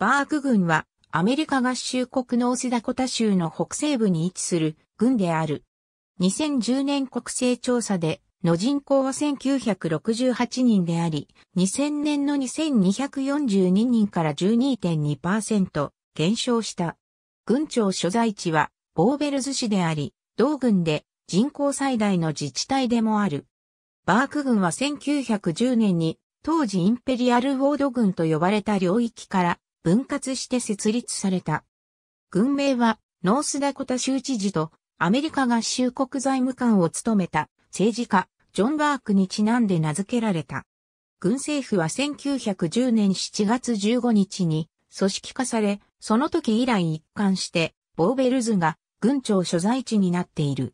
バーク軍はアメリカ合衆国のオスダコタ州の北西部に位置する軍である。2010年国勢調査での人口は1968人であり、2000年の2242人から12.2%減少した。軍庁所在地はボーベルズ市であり、同軍で人口最大の自治体でもある。バーク軍は1910年に当時インペリアルウォード軍と呼ばれた領域から分割して設立された。軍名は、ノースダコタ州知事と、アメリカ合衆国財務官を務めた、政治家、ジョン・バークにちなんで名付けられた。軍政府は1910年7月15日に組織化され、その時以来一貫して、ボーベルズが軍庁所在地になっている。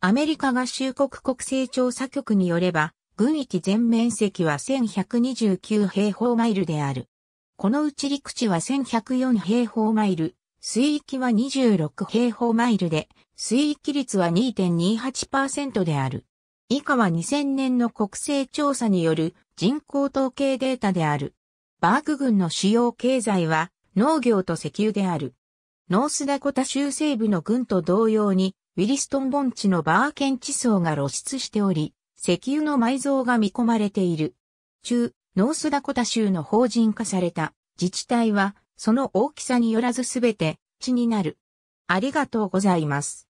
アメリカ合衆国国勢調査局によれば、軍域全面積は1129平方マイルである。このうち陸地は1104平方マイル、水域は26平方マイルで、水域率は2.28%である。以下は2000年の国勢調査による人口統計データである。バーク郡の主要経済は農業と石油である。ノースダコタ州西部の郡と同様に、ウィリストン盆地のバーケン地層が露出しており、石油の埋蔵が見込まれている。中、ノースダコタ州の法人化された自治体は、その大きさによらずすべて、地になる。ありがとうございます。